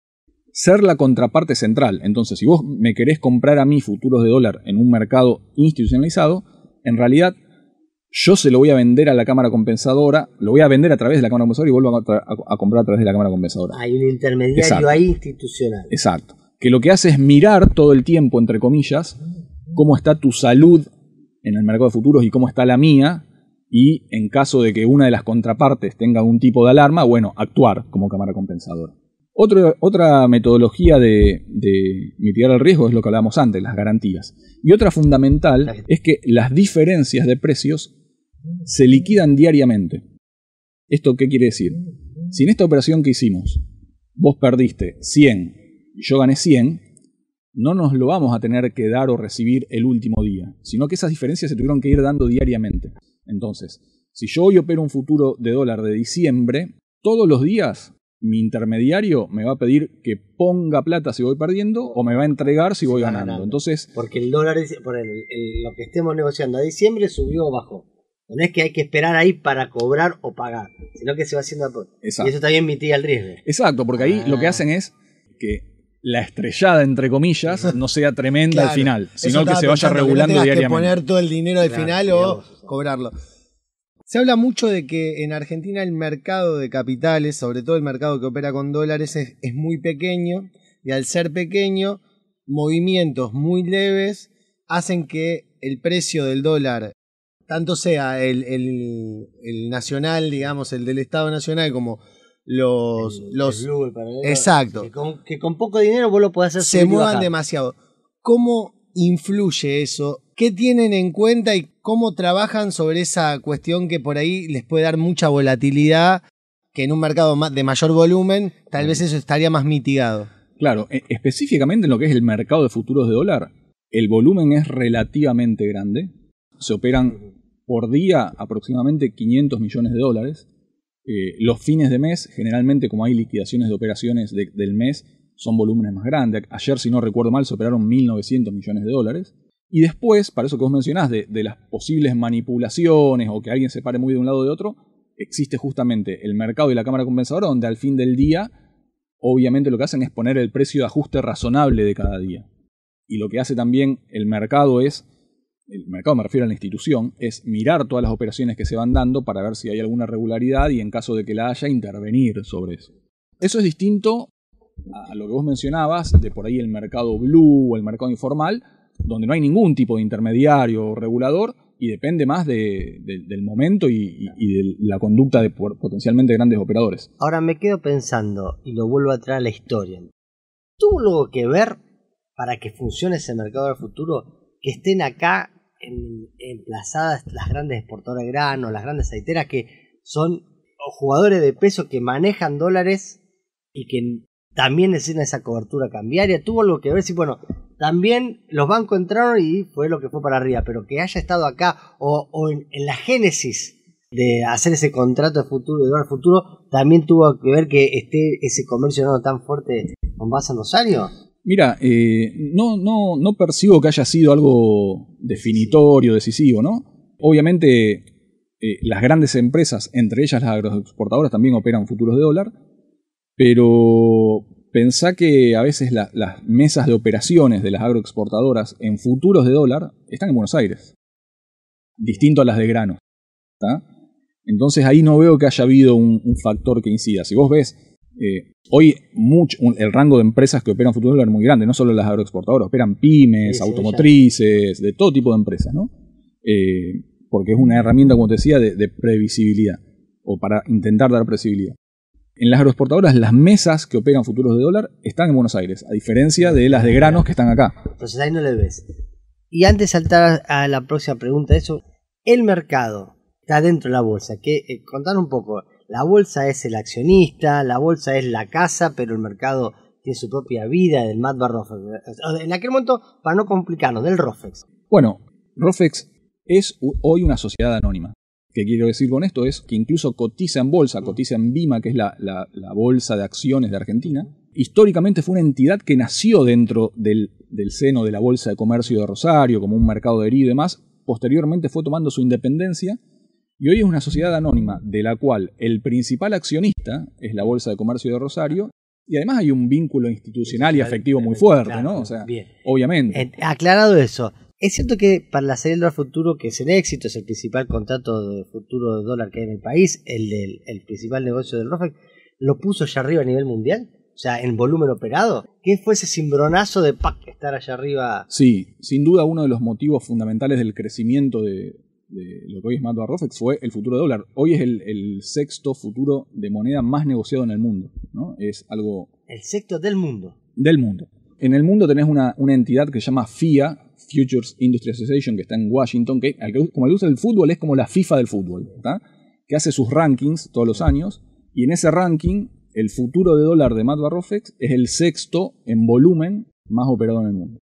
ser la contraparte central. Entonces, si vos me querés comprar a mí futuros de dólar en un mercado institucionalizado, en realidad yo se lo voy a vender a la cámara compensadora, lo voy a vender a través de la cámara compensadora y vuelvo a, comprar a través de la cámara compensadora. Hay un intermediario ahí institucional. Exacto. Que lo que hace es mirar todo el tiempo, entre comillas, cómo está tu salud en el mercado de futuros y cómo está la mía, y en caso de que una de las contrapartes tenga un tipo de alarma, bueno, actuar como cámara compensadora. otra metodología de, de, mitigar el riesgo es lo que hablábamos antes, las garantías. Y otra fundamental es que las diferencias de precios se liquidan diariamente. ¿Esto qué quiere decir? Si en esta operación que hicimos vos perdiste 100 y yo gané 100, no nos lo vamos a tener que dar o recibir el último día, sino que esas diferencias se tuvieron que ir dando diariamente. Entonces, si yo hoy opero un futuro de dólar de diciembre, todos los días mi intermediario me va a pedir que ponga plata si voy perdiendo o me va a entregar si voy ganando. Entonces, porque el dólar, por lo que estemos negociando a diciembre subió o bajó. No es que hay que esperar ahí para cobrar o pagar, sino que se va haciendo a Y eso también mitiga el riesgo. Exacto, porque ahí lo que ah. hacen es que la estrellada, entre comillas, no sea tremenda al final, sino que se vaya regulando que diariamente. Que poner todo el dinero al final o cobrarlo. Se habla mucho de que en Argentina el mercado de capitales, sobre todo el mercado que opera con dólares, es, muy pequeño y al ser pequeño, movimientos muy leves hacen que el precio del dólar, tanto sea el nacional, digamos, el del Estado Nacional, como los... exacto. Que con, que con, poco dinero vos lo podés hacer. Se muevan demasiado. ¿Cómo influye eso? ¿Qué tienen en cuenta y cómo trabajan sobre esa cuestión que por ahí les puede dar mucha volatilidad? Que en un mercado de mayor volumen, tal vez eso estaría más mitigado. Claro, e-, específicamente en lo que es el mercado de futuros de dólar, el volumen es relativamente grande. Se operan por día aproximadamente 500 millones de dólares. Eh, los fines de mes, generalmente como hay liquidaciones de operaciones del mes, son volúmenes más grandes. Ayer, si no recuerdo mal, se operaron 1.900 millones de dólares. Y después, para eso que vos mencionás, de, de, las posibles manipulaciones o que alguien se pare muy de un lado de otro, existe justamente el mercado y la cámara compensadora, donde al fin del día, obviamente lo que hacen es poner el precio de ajuste razonable de cada día. Y lo que hace también el mercado es el mercado me refiero a la institución, es mirar todas las operaciones que se van dando para ver si hay alguna regularidad y en caso de que la haya, intervenir sobre eso. Eso es distinto a lo que vos mencionabas, de por ahí el mercado blue o el mercado informal, donde no hay ningún tipo de intermediario o regulador y depende más de, del momento y, de la conducta de potencialmente grandes operadores. Ahora me quedo pensando y lo vuelvo traer a la historia. ¿Tuvo algo que ver para que funcione ese mercado del futuro? Que estén acá en, emplazadas las grandes exportadoras de grano, las grandes aceiteras que son jugadores de peso que manejan dólares y que también necesitan esa cobertura cambiaria. Tuvo algo que ver, si bueno, también los bancos entraron y fue lo que fue para arriba, pero que haya estado acá o, en, la génesis de hacer ese contrato de futuro, de dólar futuro, también tuvo que ver que esté ese comercio no tan fuerte con base en Rosario. Mira, eh, no, no, percibo que haya sido algo definitorio, decisivo, ¿no? Obviamente, eh, las grandes empresas, entre ellas las agroexportadoras, también operan futuros de dólar, pero pensá que a veces las mesas de operaciones de las agroexportadoras en futuros de dólar están en Buenos Aires, distinto a las de grano. Entonces ahí no veo que haya habido un factor que incida. Si vos ves eh, hoy mucho, el rango de empresas que operan futuros de dólar es muy grande, no solo las agroexportadoras, operan pymes, automotrices, de todo tipo de empresas, ¿no? Eh, porque es una herramienta, como te decía, de, previsibilidad o para intentar dar previsibilidad. En las agroexportadoras, las mesas que operan futuros de dólar están en Buenos Aires, a diferencia de las de granos que están acá. Entonces ahí no le ves. Y antes de saltar a la próxima pregunta, eso, el mercado está dentro de la bolsa. Que, eh, contar un poco, la bolsa es el accionista, la bolsa es la casa, pero el mercado tiene su propia vida del Madbar Rofex. En aquel momento, para no complicarnos, del Rofex. Bueno, Rofex es hoy una sociedad anónima. ¿Qué quiero decir con esto? Es que incluso cotiza en bolsa, cotiza en BIMA, que es la, bolsa de acciones de Argentina. Históricamente fue una entidad que nació dentro del, del seno de la Bolsa de Comercio de Rosario, como un mercado de herido y demás. Posteriormente fue tomando su independencia y hoy es una sociedad anónima de la cual el principal accionista es la Bolsa de Comercio de Rosario y además hay un vínculo institucional y afectivo muy fuerte, ¿no? O sea, obviamente. aclarado eso, es cierto que para la serie del futuro, que es el éxito, es el principal contrato de futuro de dólar que hay en el país, el, principal negocio del ROFEC, lo puso allá arriba a nivel mundial, o sea, en volumen operado. ¿Qué fue ese cimbronazo de estar allá arriba? Sí, sin duda uno de los motivos fundamentales del crecimiento de, de lo que hoy es Mato Rofex fue el futuro de dólar. Hoy es el, sexto futuro de moneda más negociado en el mundo. ¿no? Es algo... El sexto del mundo. Del mundo. En el mundo tenés una, entidad que se llama FIA, Futures Industry Association, que está en Washington, que como le usa el fútbol es como la FIFA del fútbol, que hace sus rankings todos los años, y en ese ranking el futuro de dólar de Matt Barrofex es el sexto en volumen más operado en el mundo.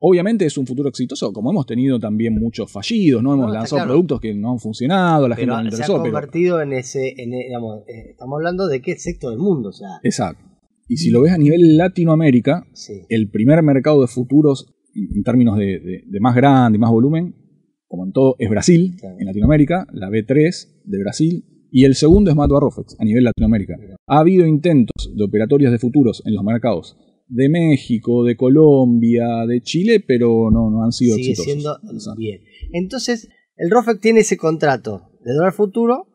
Obviamente es un futuro exitoso, como hemos tenido también muchos fallidos, ¿no? Hemos lanzado productos que no han funcionado, la gente no interesó. Se ha convertido en ese, e, eh, estamos hablando de qué sector del mundo, o sea. Exacto. Y si lo ves a nivel Latinoamérica, el primer mercado de futuros en términos de, más grande y más volumen, como en todo, es Brasil, en Latinoamérica, la B3 de Brasil, y el segundo es Mato Arrofex, a nivel Latinoamérica. Ha habido intentos de operatorios de futuros en los mercados de México, de Colombia, de Chile, pero no, no han sido Sigue Siendo bien. Entonces, el ROFEC tiene ese contrato de dólar futuro,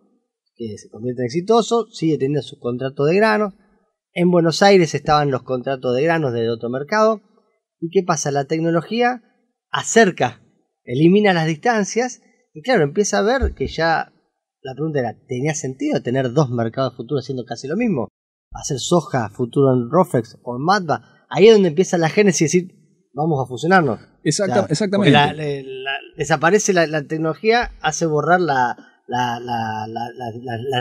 que se convierte en exitoso, sigue teniendo su contrato de granos. En Buenos Aires estaban los contratos de granos del otro mercado. ¿Y qué pasa? La tecnología acerca, elimina las distancias y claro, empieza a ver que ya la pregunta era, ¿tenía sentido tener dos mercados futuros haciendo casi lo mismo? hacer soja, futuro en Rofex o en Madva, ahí es donde empieza la génesis y decir, vamos a fusionarnos. exactamente. desaparece la, tecnología, hace borrar la,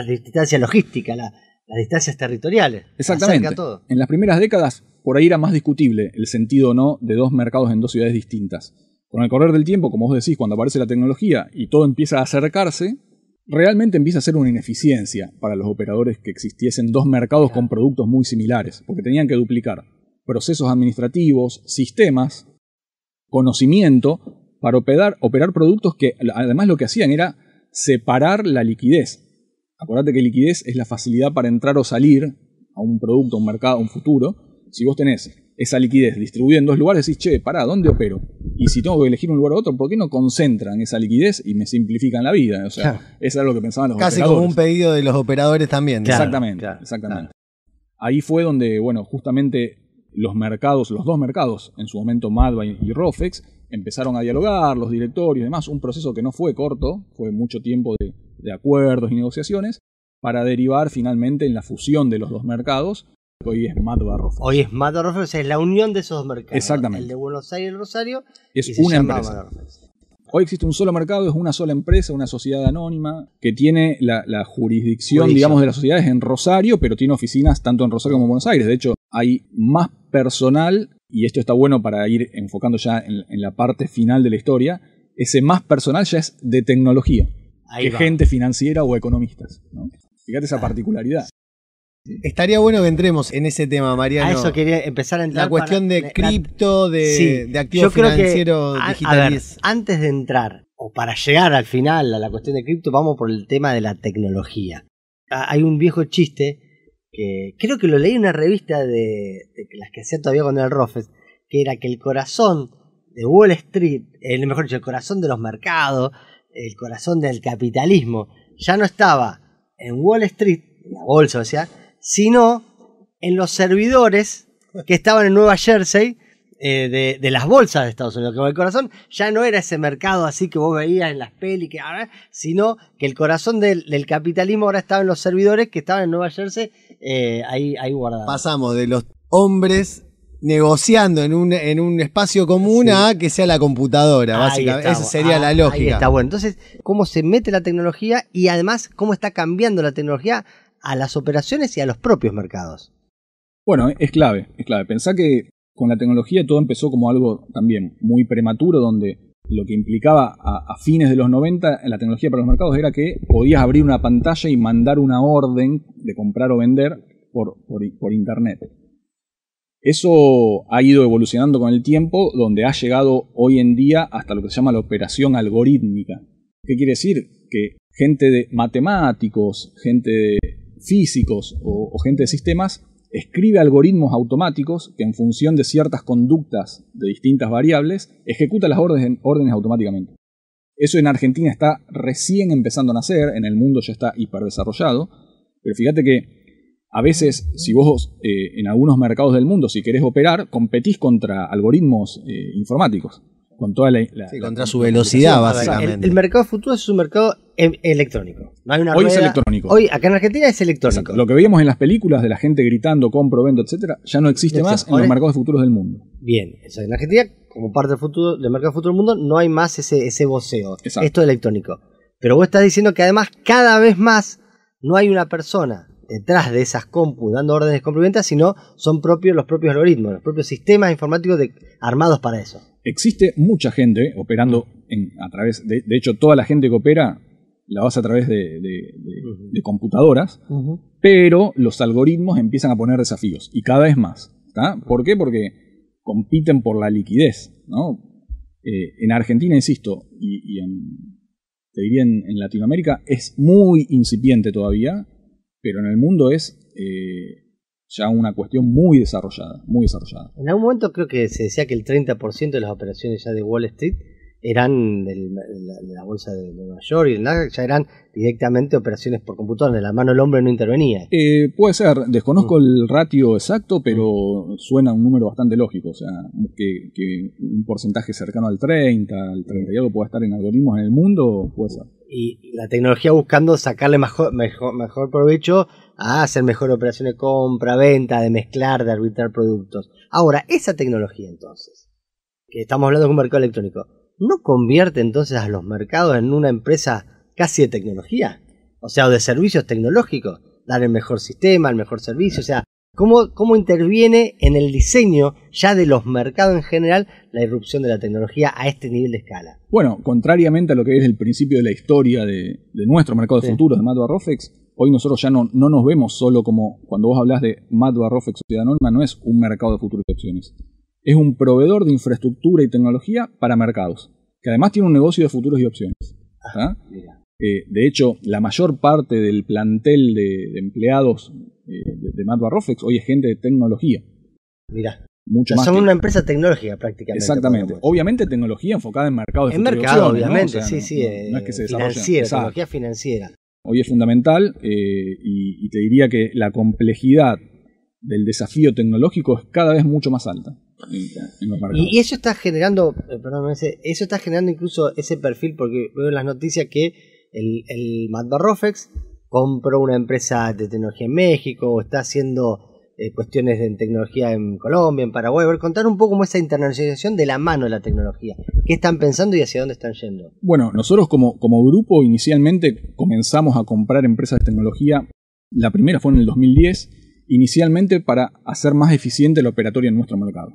distancia logística, las distancias territoriales. Exactamente. En las primeras décadas, por ahí era más discutible el sentido o no de dos mercados en dos ciudades distintas. Con el correr del tiempo, como vos decís, cuando aparece la tecnología y todo empieza a acercarse, realmente empieza a ser una ineficiencia para los operadores que existiesen dos mercados con productos muy similares, porque tenían que duplicar procesos administrativos, sistemas, conocimiento para operar, operar productos que además lo que hacían era separar la liquidez. Acuérdate que liquidez es la facilidad para entrar o salir a un producto, un mercado, un futuro. Si vos tenés esa liquidez distribuyendo en dos lugares, decís, che, pará, ¿dónde opero? Y si tengo que elegir un lugar u otro, ¿por qué no concentran esa liquidez y me simplifican la vida? O sea, eso era lo que pensaban los Casi como un pedido de los operadores también. exactamente, exactamente. Ahí fue donde, bueno, justamente los mercados, los dos mercados, en su momento Madva y Rofex, empezaron a dialogar, los directorios y demás, un proceso que no fue corto, fue mucho tiempo de acuerdos y negociaciones, para derivar finalmente en la fusión de los dos mercados, Hoy es Mato Barrofos. Hoy es Mato es la unión de esos dos mercados. Exactamente. El de Buenos Aires y el Rosario. Es una empresa. Hoy existe un solo mercado, es una sola empresa, una sociedad anónima que tiene la, jurisdicción, digamos, de las sociedades en Rosario, pero tiene oficinas tanto en Rosario como en Buenos Aires. De hecho, hay más personal, y esto está bueno para ir enfocando ya en, la parte final de la historia, ese más personal ya es de tecnología, hay que gente financiera o economistas. Fíjate esa particularidad. Estaría bueno que entremos en ese tema, Mariano. A eso quería empezar a La cuestión de cripto, de, activos antes de entrar, o para llegar al final a la cuestión de cripto, vamos por el tema de la tecnología. Hay un viejo chiste que creo que lo leí en una revista de, las que hacía todavía con el Rofes, que era que el corazón de Wall Street, el eh, mejor dicho, el corazón de los mercados, el corazón del capitalismo, ya no estaba en Wall Street, En la bolsa, o sea, sino en los servidores que estaban en Nueva Jersey eh, de, las bolsas de Estados Unidos. Que el corazón ya no era ese mercado así que vos veías en las pelis, que, ah, sino que el corazón del, capitalismo ahora estaba en los servidores que estaban en Nueva Jersey eh, ahí, guardados. Pasamos de los hombres negociando en un, espacio común a que sea la computadora, básicamente. Esa sería la ah, lógica. Ahí está bueno. Entonces, cómo se mete la tecnología y además cómo está cambiando la tecnología a las operaciones y a los propios mercados. Bueno, es clave, es clave. Pensá que con la tecnología todo empezó como algo también muy prematuro, donde lo que implicaba a, fines de los 90 en la tecnología para los mercados era que podías abrir una pantalla y mandar una orden de comprar o vender por Internet. Eso ha ido evolucionando con el tiempo, donde ha llegado hoy en día hasta lo que se llama la operación algorítmica. ¿Qué quiere decir? Que gente de matemáticos, gente de físicos o, gente de sistemas escribe algoritmos automáticos que en función de ciertas conductas de distintas variables ejecuta las órdenes, automáticamente. Eso en Argentina está recién empezando a nacer, en el mundo ya está hiperdesarrollado, pero fíjate que a veces, si vos eh, en algunos mercados del mundo, si querés operar, competís contra algoritmos eh, informáticos con toda contra su velocidad básicamente. El, mercado futuro es un mercado em, electrónico. Hoy es electrónico. Hoy acá en Argentina es electrónico. Lo que veíamos en las películas de la gente gritando, compro, vendo, etcétera, ya no existe más en los mercados futuros del mundo. Bien, en Argentina como parte del futuro del mercado futuro del mundo no hay más ese ese voceo. Esto es electrónico. Pero vos estás diciendo que además cada vez más no hay una persona detrás de esas compu dando órdenes venta, sino son propios los propios algoritmos, los propios sistemas informáticos armados para eso existe mucha gente operando a través, de, hecho toda la gente que opera la vas a través de, computadoras, pero los algoritmos empiezan a poner desafíos y cada vez más. ¿está ¿Por qué? Porque compiten por la liquidez. ¿no? Eh, en Argentina, insisto, y, en, te diría en, Latinoamérica, es muy incipiente todavía, pero en el mundo es eh, ya una cuestión muy desarrollada, muy desarrollada. En algún momento creo que se decía que el 30% de las operaciones ya de Wall Street eran de la bolsa de Nueva York y el ya eran directamente operaciones por computador de la mano del hombre no intervenía. Eh, puede ser, desconozco mm. el ratio exacto, pero mm. suena un número bastante lógico, o sea, que, un porcentaje cercano al 30, al 30 y algo pueda estar en algoritmos en el mundo, puede ser. Y la tecnología buscando sacarle mejor, mejor, mejor provecho a hacer mejor operaciones de compra, venta, de mezclar, de arbitrar productos. Ahora, esa tecnología entonces, que estamos hablando de un mercado electrónico, ¿no convierte entonces a los mercados en una empresa casi de tecnología? O sea, de servicios tecnológicos, dar el mejor sistema, el mejor servicio, o sea, ¿cómo, interviene en el diseño ya de los mercados en general la irrupción de la tecnología a este nivel de escala? Bueno, contrariamente a lo que es el principio de la historia de, nuestro mercado de futuros de Madua Rofex, hoy nosotros ya no, nos vemos solo como, cuando vos hablas de Madua Rofex Sociedad Anónima, no es un mercado de futuros de opciones es un proveedor de infraestructura y tecnología para mercados, que además tiene un negocio de futuros y opciones. Ah, eh, de hecho, la mayor parte del plantel de, empleados eh, de, de Rofex hoy es gente de tecnología. Mira. son una empresa tecnológica prácticamente. Exactamente. Obviamente tecnología enfocada en mercados. en mercado, obviamente, ¿no? sí, sí. Eh, es que se financiera, tecnología financiera. Hoy es fundamental y te diría que la complejidad del desafío tecnológico es cada vez mucho más alta y, eso está generando, eh, perdón, eso está generando incluso ese perfil, porque veo en las noticias que el, el Matt Barrofex compró una empresa de tecnología en México, o está haciendo eh, cuestiones de tecnología en Colombia, en Paraguay. contar un poco cómo esa internacionalización de la mano de la tecnología. ¿Qué están pensando y hacia dónde están yendo? Bueno, nosotros como grupo inicialmente comenzamos a comprar empresas de tecnología. La primera fue en el 2010, inicialmente para hacer más eficiente la operatoria en nuestro mercado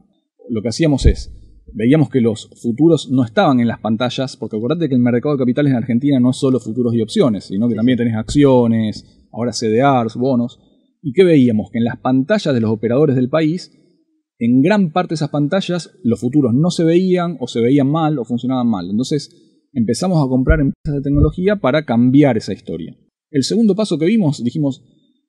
lo que hacíamos es, veíamos que los futuros no estaban en las pantallas, porque acordate que el mercado de capitales en Argentina no es solo futuros y opciones, sino que también tenés acciones, ahora CDRs, bonos, y qué veíamos que en las pantallas de los operadores del país, en gran parte de esas pantallas los futuros no se veían o se veían mal o funcionaban mal. Entonces empezamos a comprar empresas de tecnología para cambiar esa historia. El segundo paso que vimos, dijimos,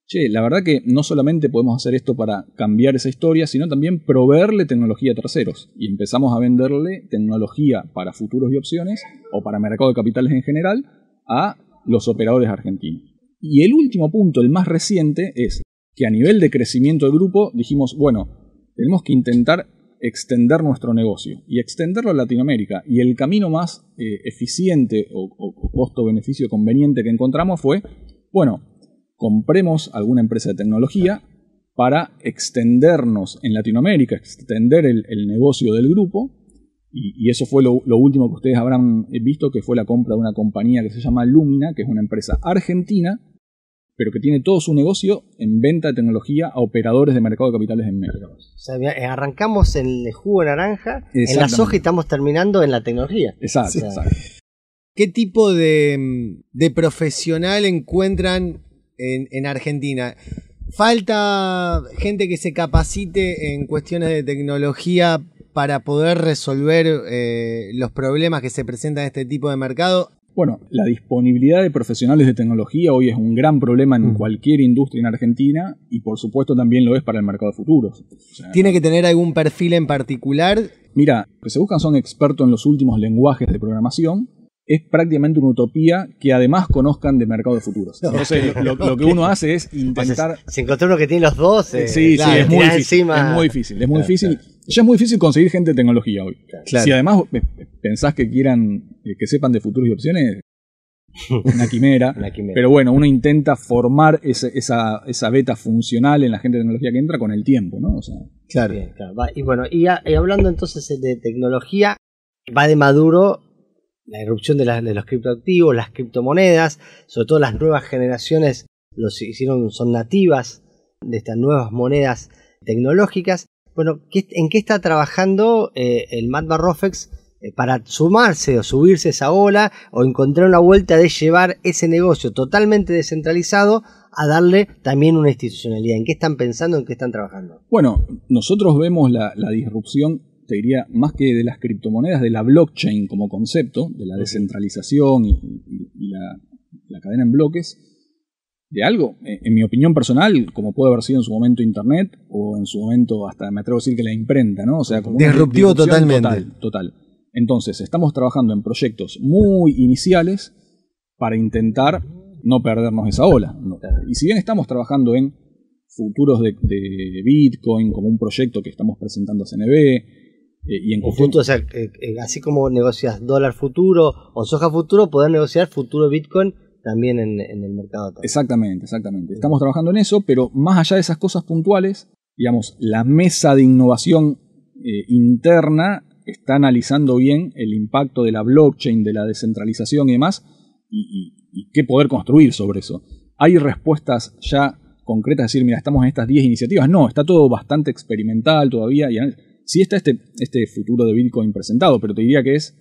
che, la verdad que no solamente podemos hacer esto para cambiar esa historia, sino también proveerle tecnología a terceros. Y empezamos a venderle tecnología para futuros y opciones, o para mercado de capitales en general, a los operadores argentinos. Y el último punto, el más reciente, es que a nivel de crecimiento del grupo dijimos, bueno, tenemos que intentar extender nuestro negocio y extenderlo a Latinoamérica. Y el camino más eh, eficiente o costo-beneficio conveniente que encontramos fue, bueno, compremos alguna empresa de tecnología para extendernos en Latinoamérica, extender el, negocio del grupo. Y, eso fue lo, último que ustedes habrán visto, que fue la compra de una compañía que se llama Lumina, que es una empresa argentina, pero que tiene todo su negocio en venta de tecnología a operadores de mercado de capitales en México. O sea, arrancamos en el jugo de naranja, en la soja y estamos terminando en la tecnología. Exacto. exacto. ¿Qué tipo de profesional encuentran en, Argentina. Falta gente que se capacite en cuestiones de tecnología para poder resolver eh, los problemas que se presentan en este tipo de mercado. Bueno, la disponibilidad de profesionales de tecnología hoy es un gran problema en mm. cualquier industria en Argentina y por supuesto también lo es para el mercado de futuros. ¿Tiene que tener algún perfil en particular? Mira, lo que se buscan son expertos en los últimos lenguajes de programación, es prácticamente una utopía que además conozcan de mercado de futuros. Entonces, lo, que uno hace es intentar. Si se encontró uno que tiene los dos. Eh, sí, es muy, difícil, es muy difícil. Ya es muy difícil conseguir gente de tecnología hoy. Si además eh, pensás que quieran, eh, que sepan de futuros y opciones, una quimera. Pero bueno, uno intenta formar esa, beta funcional en la gente de tecnología que entra con el tiempo, ¿no? claro. y bueno, ah, y hablando entonces de tecnología, va de maduro la irrupción de, los criptoactivos, las criptomonedas, sobre todo las nuevas generaciones los hicieron, son nativas de estas nuevas monedas tecnológicas. Bueno, ¿en qué está trabajando eh, el Matt Rofex eh, para sumarse o subirse esa ola o encontrar una vuelta de llevar ese negocio totalmente descentralizado a darle también una institucionalidad? ¿En qué están pensando, en qué están trabajando? Bueno, nosotros vemos la, la disrupción te diría, más que de las criptomonedas, de la blockchain como concepto, de la descentralización y, la, cadena en bloques, de algo, eh, en mi opinión personal, como puede haber sido en su momento Internet o en su momento hasta me atrevo a decir que la imprenta, ¿no? O sea, como disruptivo totalmente. Total, Entonces, estamos trabajando en proyectos muy iniciales para intentar no perdernos esa ola. Y si bien estamos trabajando en futuros de, de Bitcoin como un proyecto que estamos presentando a CNB, así como negocias dólar futuro o soja futuro, poder negociar futuro Bitcoin también en, el mercado. Exactamente, exactamente. Estamos trabajando en eso, pero más allá de esas cosas puntuales, digamos, la mesa de innovación eh, interna está analizando bien el impacto de la blockchain, de la descentralización y demás, y, qué poder construir sobre eso. Hay respuestas ya concretas, es decir, mira, estamos en estas 10 iniciativas. No, está todo bastante experimental todavía y Sí está este, este futuro de Bitcoin presentado, pero te diría que es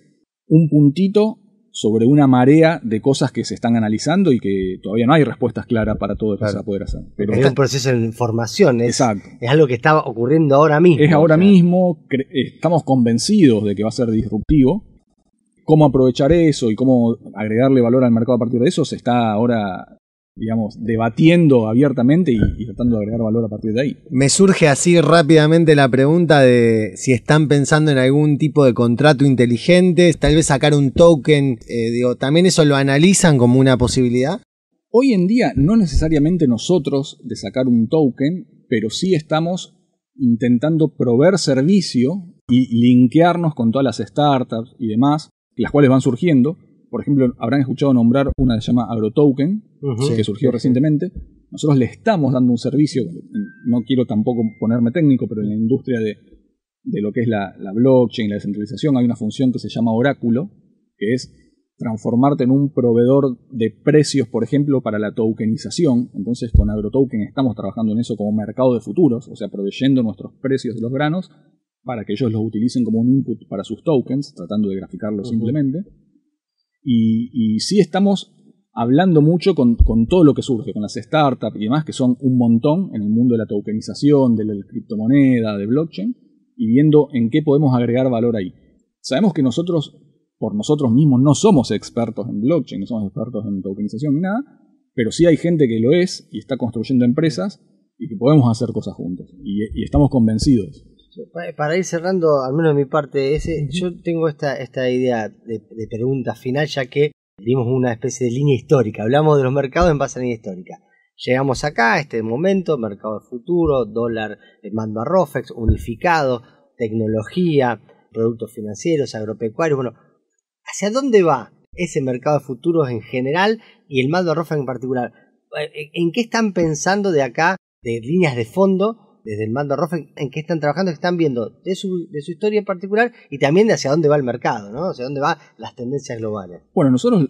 un puntito sobre una marea de cosas que se están analizando y que todavía no hay respuestas claras para todo lo que se va a poder hacer. Pero es un proceso de formación, es, Exacto. es algo que está ocurriendo ahora mismo. Es ahora mismo, estamos convencidos de que va a ser disruptivo. Cómo aprovechar eso y cómo agregarle valor al mercado a partir de eso se está ahora digamos, debatiendo abiertamente y, tratando de agregar valor a partir de ahí. Me surge así rápidamente la pregunta de si están pensando en algún tipo de contrato inteligente, tal vez sacar un token, eh, digo, ¿también eso lo analizan como una posibilidad? Hoy en día no necesariamente nosotros de sacar un token, pero sí estamos intentando proveer servicio y linkearnos con todas las startups y demás, las cuales van surgiendo, por ejemplo, habrán escuchado nombrar una que se llama AgroToken, que surgió recientemente. Nosotros le estamos dando un servicio, no quiero tampoco ponerme técnico, pero en la industria de, lo que es la, la blockchain, la descentralización, hay una función que se llama oráculo, que es transformarte en un proveedor de precios, por ejemplo, para la tokenización. Entonces, con AgroToken estamos trabajando en eso como mercado de futuros, o sea, proveyendo nuestros precios de los granos para que ellos los utilicen como un input para sus tokens, tratando de graficarlo simplemente. Y, sí estamos hablando mucho con, todo lo que surge, con las startups y demás, que son un montón en el mundo de la tokenización, de la criptomoneda, de blockchain, y viendo en qué podemos agregar valor ahí. Sabemos que nosotros, por nosotros mismos, no somos expertos en blockchain, no somos expertos en tokenización ni nada, pero sí hay gente que lo es y está construyendo empresas y que podemos hacer cosas juntos. y estamos convencidos para ir cerrando, al menos de mi parte, ese, yo tengo esta, idea de, pregunta final, ya que dimos una especie de línea histórica. Hablamos de los mercados en base a la línea histórica. Llegamos acá, a este momento, mercado de futuro, dólar mando a ROFEX, unificado, tecnología, productos financieros, agropecuarios. Bueno, ¿hacia dónde va ese mercado de futuros en general y el mando a ROFEX en particular? Eh, eh, ¿En qué están pensando de acá, de líneas de fondo? desde el mando rofe, en qué están trabajando, que están viendo de su, historia en particular y también de hacia dónde va el mercado, ¿no? hacia dónde van las tendencias globales. Bueno, nosotros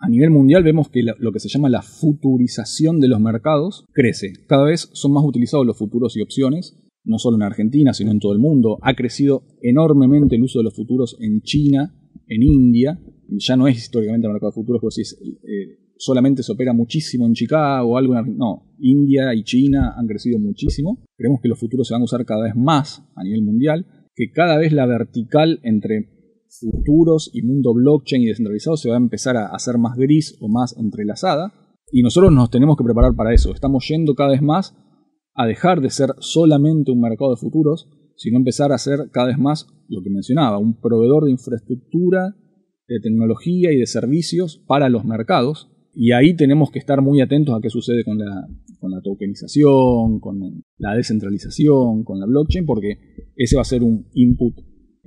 a nivel mundial vemos que lo que se llama la futurización de los mercados crece. Cada vez son más utilizados los futuros y opciones, no solo en Argentina, sino en todo el mundo. Ha crecido enormemente el uso de los futuros en China, en India. Ya no es históricamente el mercado de futuros, pero sí es eh, solamente se opera muchísimo en Chicago, algo en no, India y China han crecido muchísimo. Creemos que los futuros se van a usar cada vez más a nivel mundial, que cada vez la vertical entre futuros y mundo blockchain y descentralizado se va a empezar a hacer más gris o más entrelazada. Y nosotros nos tenemos que preparar para eso. Estamos yendo cada vez más a dejar de ser solamente un mercado de futuros, sino empezar a ser cada vez más lo que mencionaba, un proveedor de infraestructura, de tecnología y de servicios para los mercados, y ahí tenemos que estar muy atentos a qué sucede con la, con la tokenización, con la descentralización, con la blockchain, porque ese va a ser un input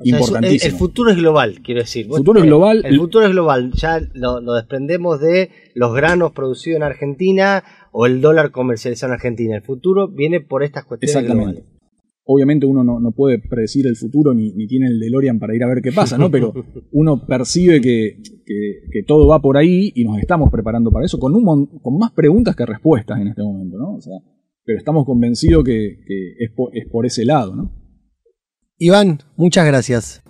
importantísimo. El, futuro es global, quiero decir. El futuro es eh, global. El, futuro es global. Ya lo, desprendemos de los granos producidos en Argentina o el dólar comercializado en Argentina. El futuro viene por estas cuestiones. Exactamente obviamente uno no, puede predecir el futuro ni, tiene el DeLorean para ir a ver qué pasa, ¿no? Pero uno percibe que, todo va por ahí y nos estamos preparando para eso, con, un, con más preguntas que respuestas en este momento, ¿no? O sea, pero estamos convencidos que, es, por, ese lado, ¿no? Iván, muchas gracias.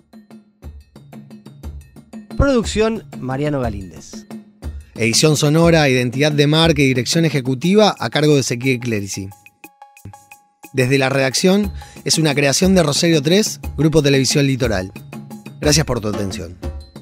Producción Mariano Galíndez. Edición sonora, identidad de marca y dirección ejecutiva a cargo de Ezequiel Clerici desde la redacción es una creación de Rosario 3, Grupo Televisión Litoral. Gracias por tu atención.